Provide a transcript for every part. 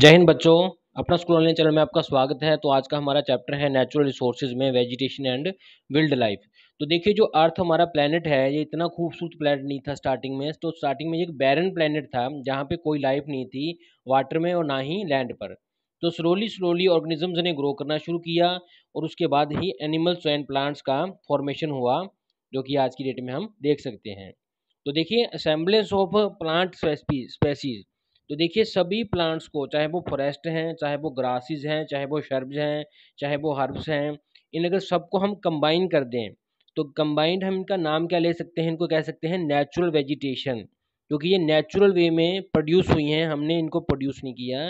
जय हिंद बच्चों अपना स्कूल ऑनलाइन चैनल में आपका स्वागत है तो आज का हमारा चैप्टर है नेचुरल रिसोर्सेज में वेजिटेशन एंड विल्ड लाइफ तो देखिए जो अर्थ हमारा प्लानट है ये इतना खूबसूरत प्लेनेट नहीं था स्टार्टिंग में तो स्टार्टिंग में ये एक बैरन प्लेनेट था जहाँ पे कोई लाइफ नहीं थी वाटर में और ना ही लैंड पर तो स्लोली स्लोली ऑर्गेनिजम्स ने ग्रो करना शुरू किया और उसके बाद ही एनिमल्स एंड प्लांट्स का फॉर्मेशन हुआ जो कि आज की डेट में हम देख सकते हैं तो देखिए असेंबलेंस ऑफ प्लांट स्पेसीज़ तो देखिए सभी प्लांट्स को चाहे वो फॉरेस्ट हैं चाहे वो ग्रासेस हैं चाहे वो शर्ब्स हैं चाहे वो हर्ब्स हैं इन अगर सबको हम कंबाइन कर दें तो कंबाइंड हम इनका नाम क्या ले सकते हैं इनको कह सकते हैं नेचुरल वेजिटेशन क्योंकि ये नेचुरल वे में प्रोड्यूस हुई हैं हमने इनको प्रोड्यूस नहीं किया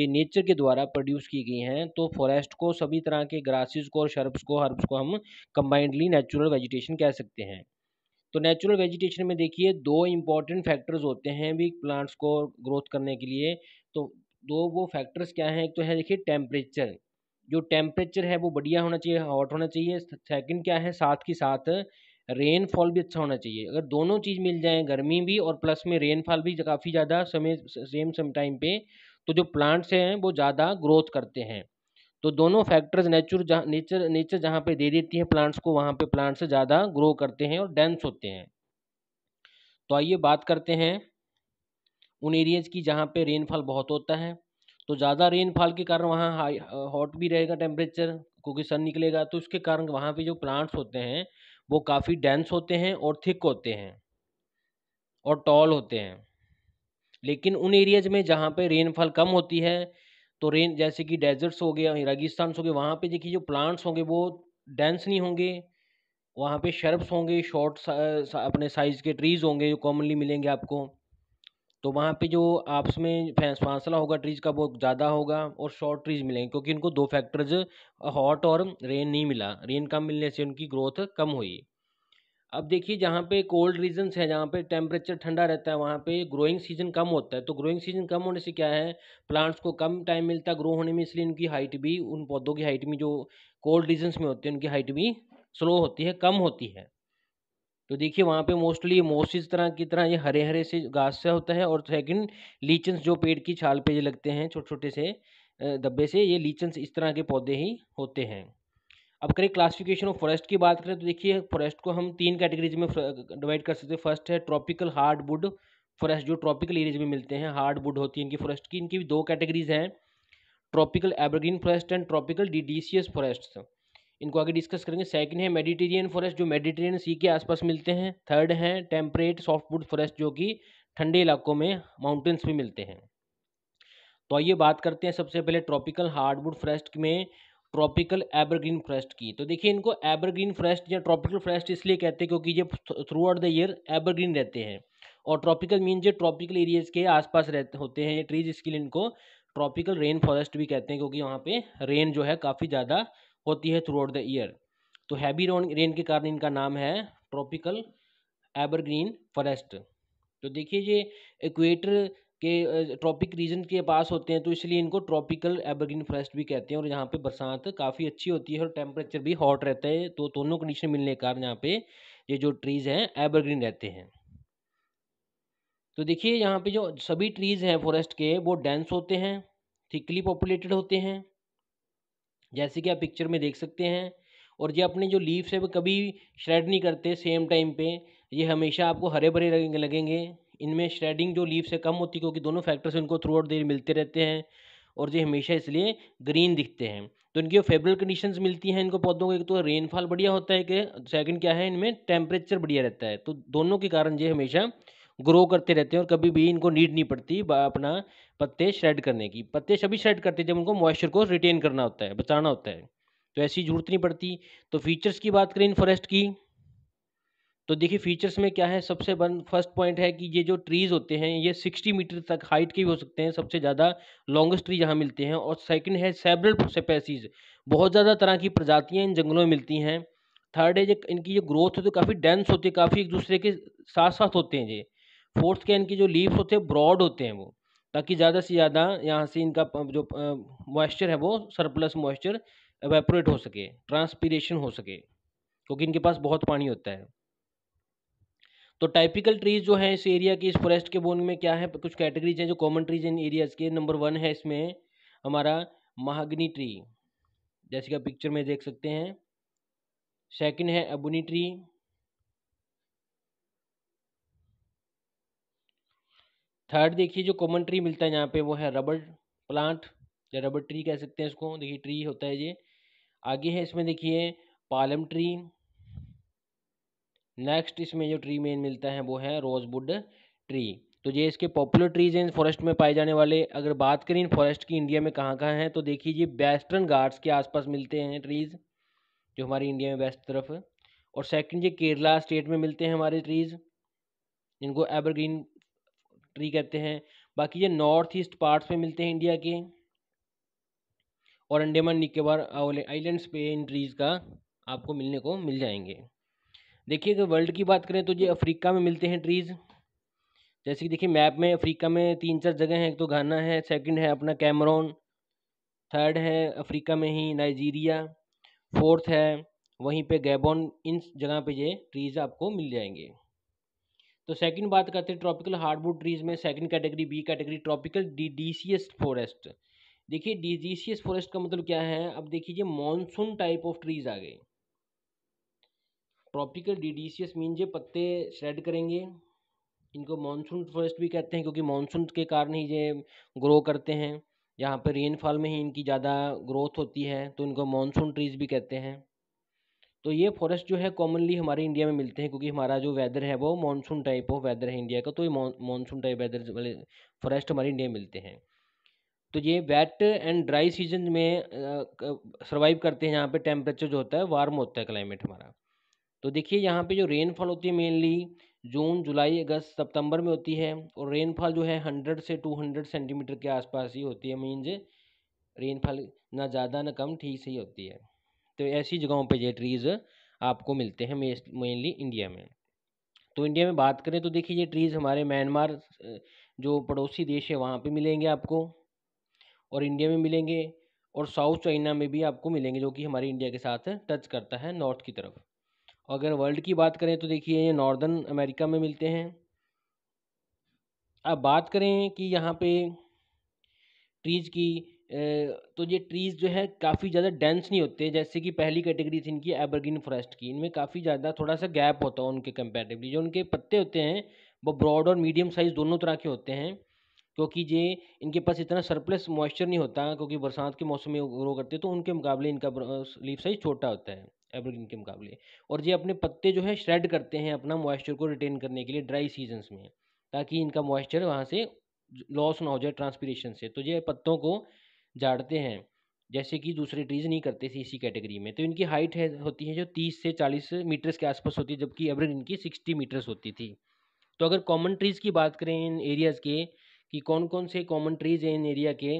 ये नेचर के द्वारा प्रोड्यूस की गई हैं तो फॉरेस्ट को सभी तरह के ग्रासेस को और शर्ब्स को हर्ब्स को हम कंबाइंडली नेचुरल वेजिटेशन कह सकते हैं तो नेचुरल वेजिटेशन में देखिए दो इम्पॉर्टेंट फैक्टर्स होते हैं भी प्लांट्स को ग्रोथ करने के लिए तो दो वो फैक्टर्स क्या हैं एक तो है देखिए टेम्परेचर जो टेम्परेचर है वो बढ़िया होना चाहिए हॉट होना चाहिए सेकंड क्या है साथ के साथ रेनफॉल भी अच्छा होना चाहिए अगर दोनों चीज़ मिल जाए गर्मी भी और प्लस में रेनफॉल भी काफ़ी ज़्यादा समय सेम सम टाइम पे तो जो प्लांट्स हैं वो ज़्यादा ग्रोथ करते हैं तो दोनों फैक्टर्स नेचुर जहाँ नेचर नेचर जहाँ पे दे देती है प्लांट्स को वहाँ पे प्लांट्स ज़्यादा ग्रो करते हैं और डेंस होते हैं तो आइए बात करते हैं उन एरियाज़ की जहाँ पे रेनफॉल बहुत होता है तो ज़्यादा रेनफॉल के कारण वहाँ हाई हॉट भी रहेगा टेम्परेचर क्योंकि सन निकलेगा तो उसके कारण वहाँ पर जो प्लांट्स होते हैं वो काफ़ी डेंस होते हैं और थिक होते हैं और टॉल होते हैं लेकिन उन एरियाज में जहाँ पे रेनफॉल कम होती है तो रेन जैसे कि डेजर्ट्स हो गए रेगिस्तान हो गए वहाँ पे देखिए जो प्लांट्स होंगे वो डेंस नहीं होंगे वहाँ पे शर्ब्स होंगे शॉर्ट सा, सा, अपने साइज़ के ट्रीज़ होंगे जो कॉमनली मिलेंगे आपको तो वहाँ पे जो आपस में फासला होगा ट्रीज़ का वो ज़्यादा होगा और शॉर्ट ट्रीज़ मिलेंगे क्योंकि इनको दो फैक्टर्स हॉट और रेन नहीं मिला रेन कम मिलने से उनकी ग्रोथ कम हुई अब देखिए जहाँ पे कोल्ड रीजन्स हैं जहाँ पे टेम्परेचर ठंडा रहता है वहाँ पे ग्रोइंग सीजन कम होता है तो ग्रोइंग सीजन कम होने से क्या है प्लांट्स को कम टाइम मिलता है ग्रो होने में इसलिए उनकी हाइट भी उन पौधों की हाइट में जो कोल्ड रीजन्स में होती है उनकी हाइट भी स्लो होती है कम होती है तो देखिए वहाँ पर मोस्टली मोसिस तरह की तरह ये हरे हरे से घास से होता है और सेकेंड लीचन्स जो पेड़ की छाल पे लगते हैं छोटे छोटे से धब्बे से ये लीचन्स इस तरह के पौधे ही होते हैं अब करें क्लासिफिकेशन ऑफ फॉरेस्ट की बात करें तो देखिए फॉरेस्ट को हम तीन कैटेगरीज में डिवाइड कर सकते हैं फर्स्ट है ट्रॉपिकल हार्डवुड फॉरेस्ट जो ट्रॉपिकल एरियाज में मिलते हैं हार्डवुड होती है इनकी फॉरेस्ट की इनकी भी दो कैटेगरीज हैं tropical evergreen forest and tropical DDCS forest इनको आगे डिस्कस करेंगे सेकंड है मेडिटेरियन फॉरेस्ट जो मेडिटेरियन सी के आसपास मिलते हैं थर्ड है टेम्परेट सॉफ्टवुड फॉरेस्ट जो कि ठंडे इलाकों में माउंटेन्स में मिलते हैं तो आइए बात करते हैं सबसे पहले ट्रॉपिकल हार्डवुड फॉरेस्ट में ट्रॉपिकल एवरग्रीन फॉरेस्ट की तो देखिए इनको एवरग्रीन फॉरेस्ट या ट्रॉपिकल फॉरेस्ट इसलिए कहते हैं क्योंकि ये throughout the year evergreen रहते हैं और ट्रॉपिकल मीन जो ट्रॉपिकल एरियाज के आसपास रहते होते हैं ट्रीज इसके लिए इनको ट्रॉपिकल रेन फॉरेस्ट भी कहते हैं क्योंकि वहाँ पे रेन जो है काफ़ी ज़्यादा होती है थ्रू आउट द ईयर तो हैवी रेन के कारण इनका नाम है ट्रॉपिकल एवरग्रीन फॉरेस्ट तो देखिए ये इक्वेटर के ट्रॉपिक रीजन के पास होते हैं तो इसलिए इनको ट्रॉपिकल एवरग्रीन फॉरेस्ट भी कहते हैं और यहाँ पे बरसात काफ़ी अच्छी होती है और टेम्परेचर भी हॉट रहता है तो दोनों कंडीशन मिलने के कारण यहाँ पे ये जो ट्रीज़ हैं एवरग्रीन रहते हैं तो देखिए यहाँ पे जो सभी ट्रीज़ हैं फॉरेस्ट के वो डेंस होते हैं थिकली पॉपुलेटेड होते हैं जैसे कि आप पिक्चर में देख सकते हैं और ये अपने जो लीव्स है वो कभी श्रेड नहीं करते सेम टाइम पर ये हमेशा आपको हरे भरे लगेंगे इनमें श्रेडिंग जो लीव से कम होती है क्योंकि दोनों फैक्टर्स इनको थ्रू आउट देर मिलते रहते हैं और ये हमेशा इसलिए ग्रीन दिखते हैं तो इनकी जो फेबरल कंडीशन मिलती हैं इनको पौधों को एक तो रेनफॉल बढ़िया होता है कि सेकंड क्या है इनमें टेम्परेचर बढ़िया रहता है तो दोनों के कारण ये हमेशा ग्रो करते रहते हैं और कभी भी इनको नीड नहीं पड़ती अपना पत्ते श्रेड करने की पत्ते सभी श्रेड करते हैं जब उनको मॉइस्चर को रिटेन करना होता है बचाना होता है तो ऐसी जरूरत नहीं पड़ती तो फीचर्स की बात करें इन फॉरेस्ट की तो देखिए फीचर्स में क्या है सबसे बन फर्स्ट पॉइंट है कि ये जो ट्रीज़ होते हैं ये सिक्सटी मीटर तक हाइट के भी हो सकते हैं सबसे ज़्यादा लॉन्गेस्ट ट्री यहाँ मिलते हैं और सेकंड है सेबरल स्पेसीज बहुत ज़्यादा तरह की प्रजातियाँ इन जंगलों में मिलती हैं थर्ड है जो इनकी जो ग्रोथ होती है तो काफ़ी डेंस होती है काफ़ी एक दूसरे के साथ साथ होते हैं ये फोर्थ के इनके जो लीव्स होते हैं ब्रॉड होते हैं वो ताकि ज़्यादा से ज़्यादा यहाँ से इनका जो मॉइस्चर है वो सरप्लस मॉइस्चर एवेपोरेट हो सके ट्रांसपीरेशन हो सके क्योंकि इनके पास बहुत पानी होता है तो टाइपिकल ट्रीज जो है इस एरिया की इस फॉरेस्ट के बोन में क्या है कुछ कैटेगरीज हैं जो कॉमन ट्रीज इन एरियाज के नंबर वन है इसमें हमारा महागनी ट्री जैसे कि आप पिक्चर में देख सकते हैं सेकंड है अबुनी ट्री थर्ड देखिए जो कॉमन ट्री मिलता है यहाँ पे वो है रबड़ प्लांट या रबड़ ट्री कह सकते हैं इसको देखिए ट्री होता है ये आगे है इसमें देखिए पालम ट्री नेक्स्ट इसमें जो ट्री मेन मिलता है वो है रोजवुड ट्री तो ये इसके पॉपुलर ट्रीज हैं फॉरेस्ट में पाए जाने वाले अगर बात करें इन फॉरेस्ट की इंडिया में कहाँ कहाँ हैं तो देखिए ये वेस्टर्न घाट्स के आसपास मिलते हैं ट्रीज़ जो हमारी इंडिया में वेस्ट तरफ और सेकंड ये केरला स्टेट में मिलते हैं हमारे ट्रीज़ जिनको एवरग्रीन ट्री कहते हैं बाकी ये नॉर्थ ईस्ट पार्ट्स में मिलते हैं इंडिया के और अंडेमान निकोबार आईलैंड्स पे इन ट्रीज़ का आपको मिलने को मिल जाएंगे देखिए अगर वर्ल्ड की बात करें तो ये अफ्रीका में मिलते हैं ट्रीज़ जैसे कि देखिए मैप में अफ्रीका में तीन चार जगह हैं एक तो घाना है सेकंड है अपना कैमरोन थर्ड है अफ्रीका में ही नाइजीरिया फोर्थ है वहीं पे गैबोन इन जगह पे ये ट्रीज़ आपको मिल जाएंगे तो सेकंड बात करते हैं ट्रॉपिकल हार्डवुड ट्रीज़ में second category B category tropical D D C S forest देखिए D D C S forest का मतलब क्या है अब देखिए ये मानसून टाइप ऑफ ट्रीज़ आ गए ट्रॉपिकल डीडीसीएस मीन ये पत्ते शेड करेंगे इनको मानसून फॉरेस्ट भी कहते हैं क्योंकि मानसून के कारण ही ये ग्रो करते हैं यहाँ पर रेनफॉल में ही इनकी ज़्यादा ग्रोथ होती है तो इनको मानसून ट्रीज़ भी कहते हैं तो ये फॉरेस्ट जो है कॉमनली हमारे इंडिया में मिलते हैं क्योंकि हमारा जो वेदर है वो मानसून टाइप ऑफ वेदर है इंडिया का तो ये मानसून टाइप वेदर वाले फॉरेस्ट हमारे इंडिया में मिलते हैं तो ये वेट एंड ड्राई सीजन में सर्वाइव करते हैं यहाँ पे टेम्परेचर जो होता है वार्म होता है क्लाइमेट हमारा तो देखिए यहाँ पे जो रेनफॉल होती है मेनली जून जुलाई अगस्त सितंबर में होती है और रेनफॉल जो है हंड्रेड से टू हंड्रेड सेंटीमीटर के आसपास ही होती है मीन्स रेनफॉल ना ज़्यादा ना कम ठीक से ही होती है तो ऐसी जगहों पर ये ट्रीज़ आपको मिलते हैं मेनली इंडिया में तो इंडिया में बात करें तो देखिए ये ट्रीज़ हमारे म्यांमार जो पड़ोसी देश है वहाँ पर मिलेंगे आपको और इंडिया में मिलेंगे और साउथ चाइना में भी आपको मिलेंगे जो कि हमारे इंडिया के साथ टच करता है नॉर्थ की तरफ अगर वर्ल्ड की बात करें तो देखिए ये नॉर्दर्न अमेरिका में मिलते हैं अब बात करें कि यहाँ पे ट्रीज की तो ये ट्रीज़ जो है काफ़ी ज़्यादा डेंस नहीं होते जैसे कि पहली कैटेगरी थी इनकी एबरग्रीन फॉरेस्ट की इनमें काफ़ी ज़्यादा थोड़ा सा गैप होता है उनके कंपेरेटिवली जो उनके पत्ते होते हैं वो ब्रॉड और मीडियम साइज़ दोनों तरह के होते हैं क्योंकि ये इनके पास इतना सरप्लस मॉइस्चर नहीं होता क्योंकि बरसात के मौसम में ग्रो करते तो उनके मुकाबले इनका लीफ साइज़ छोटा होता है एवरग्रीन के मुकाबले और ये अपने पत्ते जो है श्रेड करते हैं अपना मॉइस्चर को रिटेन करने के लिए ड्राई सीजन्स में ताकि इनका मॉइस्चर वहाँ से लॉस ना हो जाए ट्रांसपीरेशन से तो ये पत्तों को झाड़ते हैं जैसे कि दूसरे ट्रीज नहीं करते थे इसी कैटेगरी में तो इनकी हाइट है होती है जो तीस से चालीस मीटर्स के आसपास होती है जबकि एवरेज इनकी सिक्सटी मीटर्स होती थी तो अगर कॉमन ट्रीज़ की बात करें इन एरियाज़ के कि कौन कौन से कॉमन ट्रीज़ हैं इन एरिया के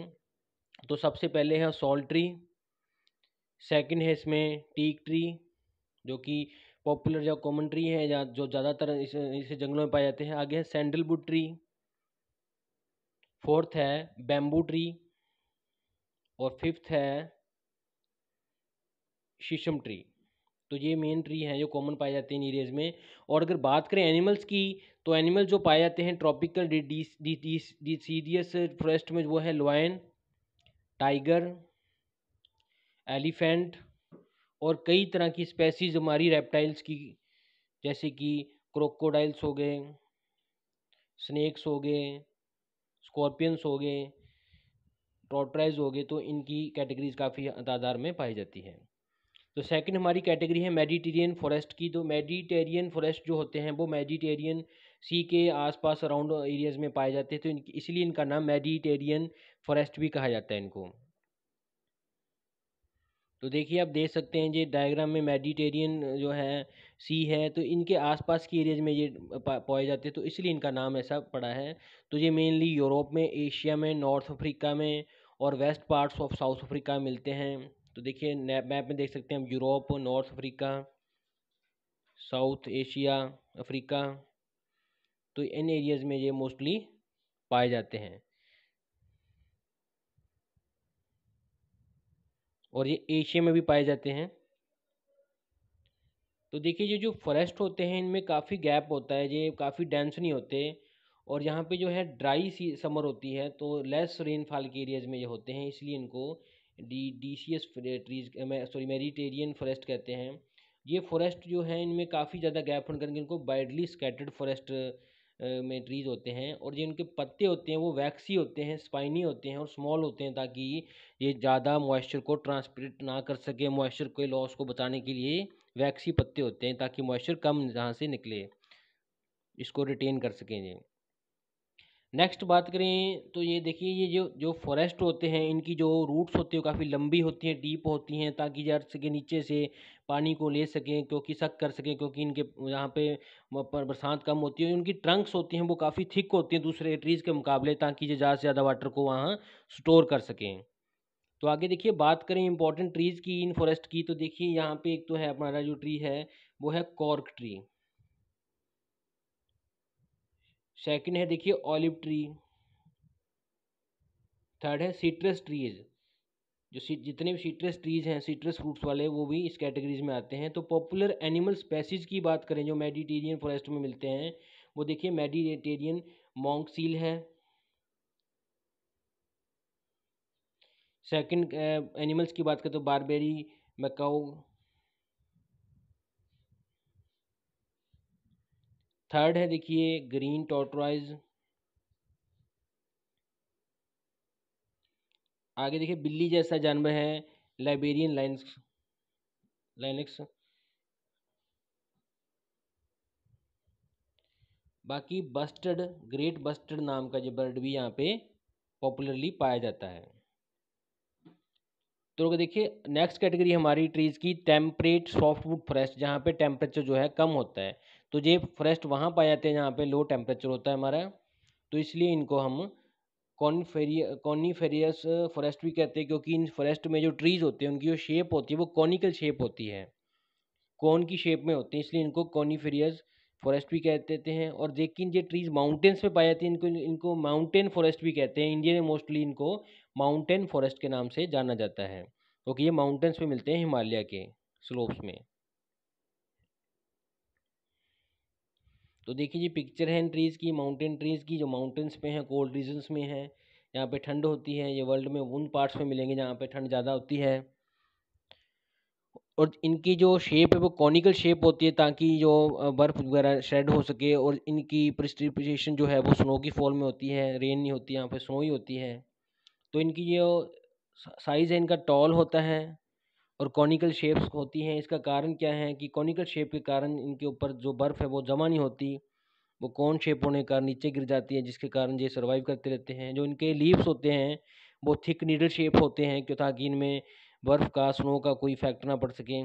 तो सबसे पहले है सॉल्ट ट्री सेकंड है इसमें टीक ट्री जो कि पॉपुलर जो कॉमन ट्री है या जो ज़्यादातर इसे जंगलों में पाए जाते हैं आगे है सैंडलवुड ट्री फोर्थ है बैम्बू ट्री और फिफ्थ है शीशम ट्री तो ये मेन ट्री हैं जो कॉमन पाए जाते हैं एरियाज में और अगर बात करें एनिमल्स की तो एनिमल्स जो पाए जाते हैं ट्रॉपिकल डिसीडियस फॉरेस्ट में वो है लॉयन टाइगर एलिफेंट और कई तरह की स्पेसीज हमारी रेप्टाइल्स की जैसे कि क्रोकोडाइल्स हो गए स्नैक्स हो गए स्कॉर्पियंस हो गए टोटराइज हो गए तो इनकी कैटेगरीज काफ़ी तादार में पाई जाती तो है तो सेकंड हमारी कैटेगरी है मेडिटेरियन फॉरेस्ट की तो मेडिटेरियन फॉरेस्ट जो होते हैं वो मेडिटेरियन सी के आसपास अराउंड एरियाज़ में पाए जाते हैं तो इसलिए इनका नाम मेडिटेरियन फॉरेस्ट भी कहा जाता है इनको तो देखिए आप देख सकते हैं ये डायग्राम में मेडिटेरियन जो है सी है तो इनके आसपास की एरियाज में ये पाए जाते हैं तो इसलिए इनका नाम ऐसा पड़ा है तो ये मेनली यूरोप में एशिया में नॉर्थ अफ्रीका में और west parts of South Africa मिलते हैं तो देखिए मैप में देख सकते हैं हम Europe North Africa South Asia Africa तो इन एरियाज़ में ये मोस्टली पाए जाते हैं और ये एशिया में भी पाए जाते हैं तो देखिए ये जो फॉरेस्ट होते हैं इनमें काफ़ी गैप होता है ये काफ़ी डेंस नहीं होते और यहाँ पे जो है ड्राई सी समर होती है तो लेस रेनफॉल के एरियाज़ में ये होते हैं इसलिए इनको D D C S trees sorry Mediterranean forest कहते हैं ये फॉरेस्ट जो है इनमें काफ़ी ज़्यादा गैप होने करेंगे इनको वाइडली स्कैटर्ड फॉरेस्ट में ट्रीज़ होते हैं और जो पत्ते होते हैं वो वैक्सी होते हैं स्पाइनी होते हैं और स्मॉल होते हैं ताकि ये ज़्यादा मॉइस्चर को ट्रांसपेरेंट ना कर सके मॉइस्चर के लॉस को बचाने के लिए वैक्सी पत्ते होते हैं ताकि मॉइस्चर कम यहाँ से निकले इसको रिटेन कर सकें ये नेक्स्ट बात करें तो ये देखिए ये जो जो फॉरेस्ट होते हैं इनकी जो रूट्स होती है काफ़ी लंबी होती हैं डीप होती हैं ताकि अर्थ के नीचे से पानी को ले सकें क्योंकि सक कर सकें क्योंकि इनके यहाँ पे बरसात कम होती है उनकी ट्रंक्स होती हैं वो काफ़ी थिक होती हैं दूसरे ट्रीज़ के मुकाबले ताकि ये ज़्यादा से ज़्यादा वाटर को वहाँ स्टोर कर सकें तो आगे देखिए बात करें इंपॉर्टेंट ट्रीज़ की इन फॉरेस्ट की तो देखिए यहाँ पर एक तो है हमारा जो ट्री है वो है कॉर्क ट्री सेकंड है देखिए ऑलिव ट्री थर्ड है सीट्रस ट्रीज जो सी जितने भी सीट्रस ट्रीज हैं सीट्रस फ्रूट्स वाले वो भी इस कैटेगरीज में आते हैं तो पॉपुलर एनिमल स्पेसीज की बात करें जो मेडिटेरियन फॉरेस्ट में मिलते हैं वो देखिए मेडिटेरियन मॉन्ग सील है सेकंड एनिमल्स की बात करें तो बारबेरी मकाऊ थर्ड है देखिए ग्रीन टोटराइज आगे देखिए बिल्ली जैसा जानवर है लाइबेरियन लाइनक्स लाइनक्स बाकी बस्टर्ड ग्रेट बस्टर्ड नाम का जो बर्ड भी यहाँ पे पॉपुलरली पाया जाता है तो देखिए नेक्स्ट कैटेगरी हमारी ट्रीज़ की टेम्परेट सॉफ्टवुड फॉरेस्ट जहाँ पे टेम्परेचर जो है कम होता है तो ये फॉरेस्ट वहाँ पाए जाते हैं जहाँ पे लो टेम्परेचर होता है हमारा तो इसलिए इनको हम कॉनफेरिया कॉनीफेरियस फॉरेस्ट भी कहते हैं क्योंकि इन फॉरेस्ट में जो ट्रीज़ होते हैं उनकी जो शेप होती है वो कॉनिकल शेप होती है कॉन की शेप में होते हैं इसलिए इनको कॉनीफेरियस फॉरेस्ट भी कह देते हैं और लेकिन ये ट्रीज़ माउंटेन्स में पाए जाती हैं इनको इनको माउंटेन फॉरेस्ट भी कहते हैं इंडिया में मोस्टली इनको माउंटेन फॉरेस्ट के नाम से जाना जाता है क्योंकि तो ये माउंटेन्स में मिलते हैं हिमालय के स्लोप्स में तो देखिए जी पिक्चर है इन ट्रीज़ की माउंटेन ट्रीज़ की जो माउंटेन्स पे हैं कोल्ड रीजन्स में हैं यहाँ पे ठंड होती है ये वर्ल्ड में उन पार्ट्स में मिलेंगे जहाँ पे ठंड ज़्यादा होती है और इनकी जो शेप है वो कॉनिकल शेप होती है ताकि जो बर्फ़ वगैरह शेड हो सके और इनकी प्रिस्टिपिशन जो है वो स्नो की फॉल में होती है रेन नहीं होती यहाँ पे स्नो ही होती है तो इनकी जो साइज़ है इनका टॉल होता है और कॉनिकल शेप्स होती हैं इसका कारण क्या है कि कॉनिकल शेप के कारण इनके ऊपर जो बर्फ़ है वो जमा नहीं होती वो कौन शेप होने के कारण नीचे गिर जाती है जिसके कारण ये सर्वाइव करते रहते हैं जो इनके लीव्स होते हैं वो थिक नीडल शेप होते हैं क्यों ताकि इनमें बर्फ़ का स्नो का कोई इफेक्ट ना पड़ सके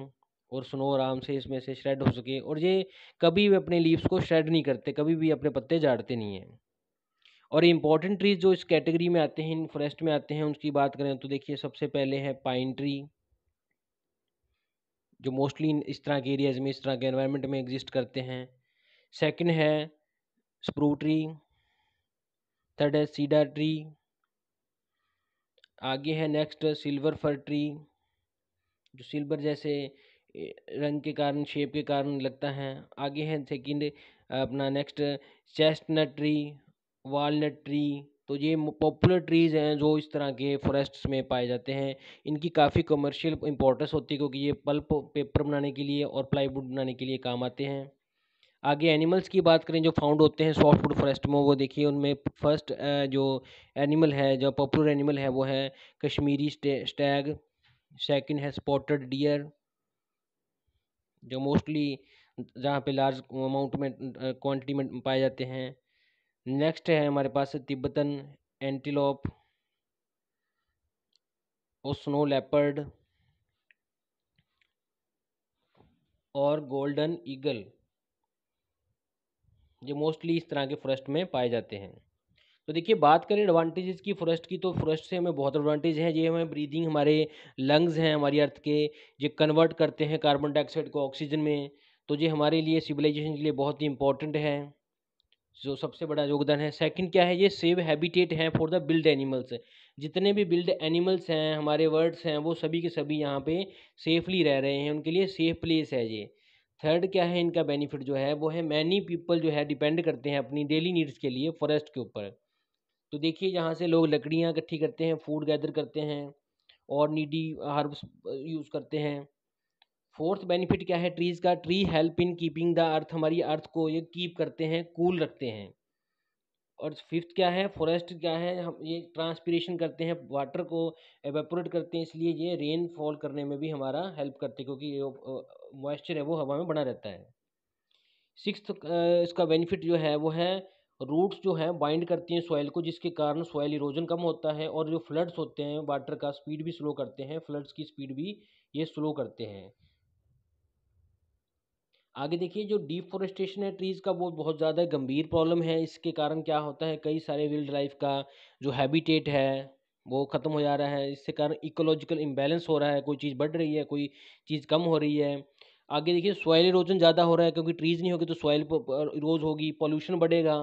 और स्नो आराम से इसमें से श्रेड हो सके और ये कभी भी अपने लीव्स को श्रेड नहीं करते कभी भी अपने पत्ते झाड़ते नहीं हैं और इंपॉर्टेंट ट्रीज़ जो इस कैटेगरी में आते हैं इन फॉरेस्ट में आते हैं उनकी बात करें तो देखिए सबसे पहले है पाइन ट्री जो मोस्टली इस तरह के एरियाज़ में इस तरह के एनवायरनमेंट में एग्जिस्ट करते हैं सेकंड है स्प्रू ट्री थर्ड है सीडा ट्री आगे है नेक्स्ट सिल्वर फर ट्री जो सिल्वर जैसे रंग के कारण शेप के कारण लगता है आगे है सेकंड अपना next chestnut tree walnut tree तो ये पॉपुलर ट्रीज़ हैं जो इस तरह के फॉरेस्ट्स में पाए जाते हैं इनकी काफ़ी कमर्शियल इंपॉर्टेंस होती है क्योंकि ये पल्प पेपर बनाने के लिए और प्लाईवुड बनाने के लिए काम आते हैं आगे एनिमल्स की बात करें जो फाउंड होते हैं सॉफ्टवुड फॉरेस्ट में वो देखिए उनमें फर्स्ट जो एनिमल है जो पॉपुलर एनिमल है वो है कश्मीरी स्टैग सेकेंड है स्पॉटेड डियर जो मोस्टली जहाँ पे लार्ज अमाउंट में क्वांटिटी में पाए जाते हैं नेक्स्ट है हमारे पास तिब्बतन एंटीलोप और स्नो लेपर्ड और गोल्डन ईगल ये मोस्टली इस तरह के फॉरेस्ट में पाए जाते हैं तो देखिए बात करें एडवांटेजेस की फॉरेस्ट की तो फॉरेस्ट से हमें बहुत एडवांटेज हैं ये हमें ब्रीदिंग हमारे लंग्स हैं हमारी अर्थ के ये कन्वर्ट करते हैं कार्बन डाइऑक्साइड को ऑक्सीजन में तो ये हमारे लिए सिविलाइजेशन के लिए बहुत ही इंपॉर्टेंट है जो सबसे बड़ा योगदान है सेकंड क्या है ये सेव हैबिटेट हैं फॉर द बिल्ड एनिमल्स जितने भी बिल्ड एनिमल्स हैं हमारे वर्ड्स हैं वो सभी के सभी यहाँ पे सेफली रह रहे हैं उनके लिए सेफ प्लेस है ये थर्ड क्या है इनका बेनिफिट जो है वो है मैनी पीपल जो है डिपेंड करते हैं अपनी डेली नीड्स के लिए फॉरेस्ट के ऊपर तो देखिए यहाँ से लोग लकड़ियाँ इकट्ठी करते हैं फूड गैदर करते हैं और नीडी हर्ब्स यूज़ करते हैं फोर्थ बेनिफिट क्या है ट्रीज़ का tree help in keeping the earth हमारी अर्थ को ये कीप करते हैं कूल cool रखते हैं और फिफ्थ क्या है फॉरेस्ट क्या है हम ये ट्रांसपीरेशन करते हैं वाटर को एवेपोरेट करते हैं इसलिए ये रेन फॉल करने में भी हमारा हेल्प करते हैं क्योंकि मॉइस्चर है वो हवा में बना रहता है सिक्स्थ इसका बेनिफिट जो है वो है रूट्स जो है बाइंड करती हैं सॉइल को जिसके कारण सॉइल इरोजन कम होता है और जो फ्लड्स होते हैं वाटर का स्पीड भी स्लो करते हैं फ्लड्स की स्पीड भी ये स्लो करते हैं आगे देखिए जो डिफॉरेस्टेशन है ट्रीज़ का वो बहुत ज़्यादा गंभीर प्रॉब्लम है इसके कारण क्या होता है कई सारे विल्ड लाइफ का जो हैबिटेट है वो ख़त्म हो जा रहा है इसके कारण इकोलॉजिकल इम्बैलेंस हो रहा है कोई चीज़ बढ़ रही है कोई चीज़ कम हो रही है आगे देखिए सॉयल इरोजन ज़्यादा हो रहा है क्योंकि ट्रीज़ नहीं होगी तो सॉयल इरोज होगी पॉल्यूशन बढ़ेगा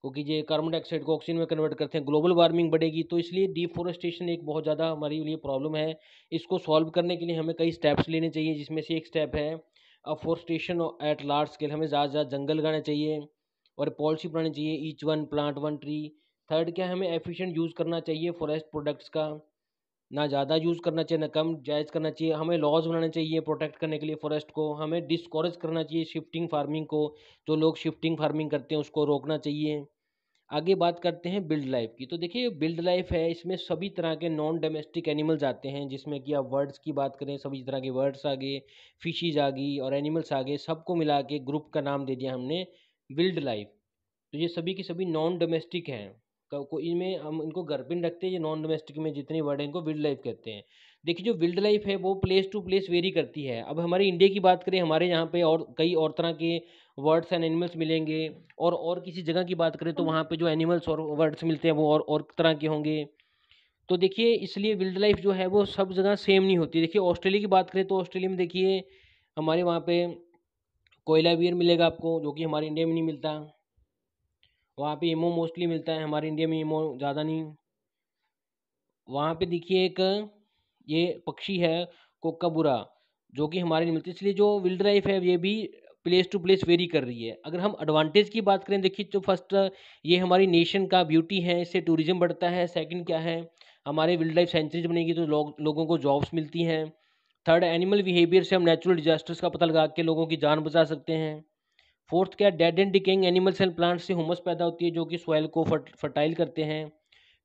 क्योंकि ये कार्बन डाइऑक्साइड को ऑक्सीजन में कन्वर्ट करते हैं ग्लोबल वार्मिंग बढ़ेगी तो इसलिए डिफॉरेस्टेशन एक बहुत ज़्यादा हमारे लिए प्रॉब्लम है इसको सॉल्व करने के लिए हमें कई स्टेप्स लेने चाहिए जिसमें से एक स्टेप है अफोरस्टेशन एट लार्ज स्केल हमें ज़्यादा से ज़्यादा जंगल लगाना चाहिए और पॉलिसी बनानी चाहिए each one plant one tree third क्या हमें एफिशिएंट यूज़ करना चाहिए फॉरेस्ट प्रोडक्ट्स का ना ज़्यादा यूज़ करना चाहिए ना कम जायज़ करना चाहिए हमें लॉज बनाने चाहिए प्रोटेक्ट करने के लिए फॉरेस्ट को हमें डिस्करेज करना चाहिए शिफ्टिंग फार्मिंग को जो लोग शिफ्टिंग फार्मिंग करते हैं उसको रोकना चाहिए आगे बात करते हैं बिल्ड लाइफ की तो देखिए बिल्ड लाइफ है इसमें सभी तरह के नॉन डोमेस्टिक एनिमल्स आते हैं जिसमें कि आप वर्ड्स की बात करें सभी तरह के वर्ड्स आ गए फिशीज़ आ गई और एनिमल्स आ गए सबको मिला के ग्रुप का नाम दे दिया हमने बिल्ड लाइफ तो ये सभी के सभी नॉन डोमेस्टिक हैं को इनमें हम इनको गर्भिन रखते हैं ये नॉन डोमेस्टिक में जितने वर्ड हैं इनको विल्ड लाइफ कहते हैं देखिए जो विल्ड लाइफ है वो प्लेस टू प्लेस वेरी करती है अब हमारे इंडिया की बात करें हमारे यहाँ पे और कई और तरह के वर्ड्स एंड एनिमल्स मिलेंगे और और किसी जगह की बात करें तो हाँ। वहाँ पे जो एनिमल्स और वर्ड्स मिलते हैं वो और और तरह के होंगे तो देखिए इसलिए विल्ड लाइफ जो है वो सब जगह सेम नहीं होती देखिए ऑस्ट्रेलिया की बात करें तो ऑस्ट्रेलिया में देखिए हमारे वहाँ पर कोयला बियर मिलेगा आपको जो कि हमारे इंडिया में नहीं मिलता वहाँ पर इमो मोस्टली मिलता है हमारे इंडिया में इमो ज़्यादा नहीं वहाँ पर देखिए एक ये पक्षी है कोक्काबुरा जो कि हमारे नहीं मिलती इसलिए जो विल्ड लाइफ है ये भी प्लेस टू प्लेस वेरी कर रही है अगर हम एडवांटेज की बात करें देखिए तो फर्स्ट ये हमारी नेशन का ब्यूटी है इससे टूरिज्म बढ़ता है सेकंड क्या है हमारे वाइल्ड लाइफ सेंचुरीज बनेगी तो लो, लोगों को जॉब्स मिलती हैं थर्ड एनिमल बिहेवियर से हम नेचुरल डिजास्टर्स का पता लगा के लोगों की जान बचा सकते हैं फोर्थ क्या dead and decaying animals and plants से ह्यूमस पैदा होती है जो कि सॉइल को फर्टाइल करते हैं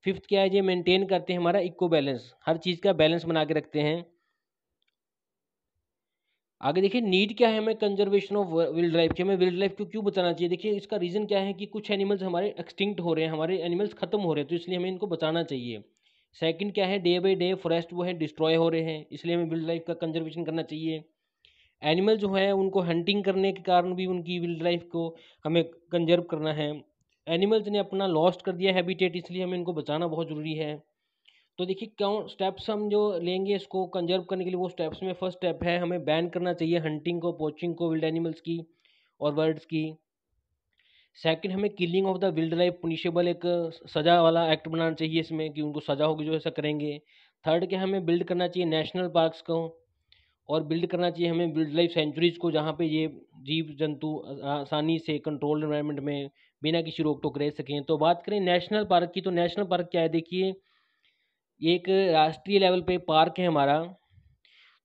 फिफ्थ क्या है ये मेंटेन करते हैं हमारा इको बैलेंस हर चीज़ का बैलेंस बना के रखते हैं आगे देखिए नीड क्या है हमें कंजर्वेशन ऑफ विल्ड लाइफ की हमें विल्ड लाइफ को क्यों बचाना चाहिए देखिए इसका रीज़न क्या है कि कुछ एनिमल्स हमारे एक्सटिंक्ट हो रहे हैं हमारे एनिमल्स खत्म हो रहे हैं तो इसलिए हमें इनको बचाना चाहिए सेकंड क्या है डे बाई डे फॉरेस्ट वो है डिस्ट्रॉय हो रहे हैं इसलिए हमें विल्ड लाइफ का कंजर्वेशन करना चाहिए एनिमल जो है उनको हंटिंग करने के कारण भी उनकी विल्ड लाइफ को हमें कंजर्व करना है एनिमल्स ने अपना लॉस्ट कर दिया हैबिटेट इसलिए हमें इनको बचाना बहुत ज़रूरी है तो देखिए क्यों स्टेप्स हम जो लेंगे इसको कंजर्व करने के लिए वो स्टेप्स में फर्स्ट स्टेप है हमें बैन करना चाहिए हंटिंग को पोचिंग को विल्ड एनिमल्स की और बर्ड्स की सेकंड हमें killing of the wild life punishable एक सज़ा वाला एक्ट बनाना चाहिए इसमें कि उनको सज़ा होगी जो ऐसा करेंगे थर्ड क्या हमें बिल्ड करना चाहिए नेशनल पार्क्स को और बिल्ड करना चाहिए हमें विल्ड लाइफ सेंचुरीज़ को जहाँ पर ये जीव जंतु आसानी से कंट्रोल्ड इन्वायरमेंट में बिना किसी रोक टोक रह सकें तो बात करें नेशनल पार्क की तो नेशनल पार्क क्या है देखिए एक राष्ट्रीय लेवल पे पार्क है हमारा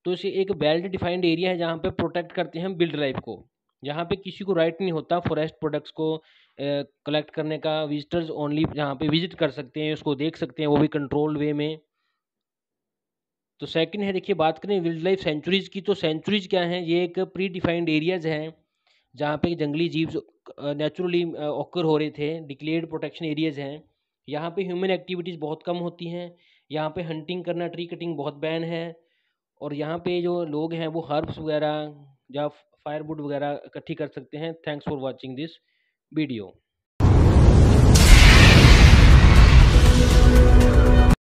तो इसे एक वेल्ड डिफाइंड एरिया है जहाँ पे प्रोटेक्ट करते हैं हम बिल्ड लाइफ को जहाँ पे किसी को राइट नहीं होता फॉरेस्ट प्रोडक्ट्स को कलेक्ट करने का विजिटर्स ओनली जहाँ पे विजिट कर सकते हैं उसको देख सकते हैं वो भी कंट्रोल वे में तो सेकंड है देखिए बात करें विल्ड लाइफ सेंचुरीज़ की तो सेंचुरीज़ क्या हैं ये एक प्री डिफाइंड एरियाज़ हैं जहाँ पे जंगली जीव नेचुरली ऑक्कर हो रहे थे डिक्लेयर्ड प्रोटेक्शन एरियाज़ हैं यहाँ पे ह्यूमन एक्टिविटीज़ बहुत कम होती हैं यहाँ पे हंटिंग करना ट्री कटिंग बहुत बैन है और यहाँ पे जो लोग हैं वो हर्ब्स वगैरह या फायरवुड वगैरह इकट्ठी कर सकते हैं thanks for watching this video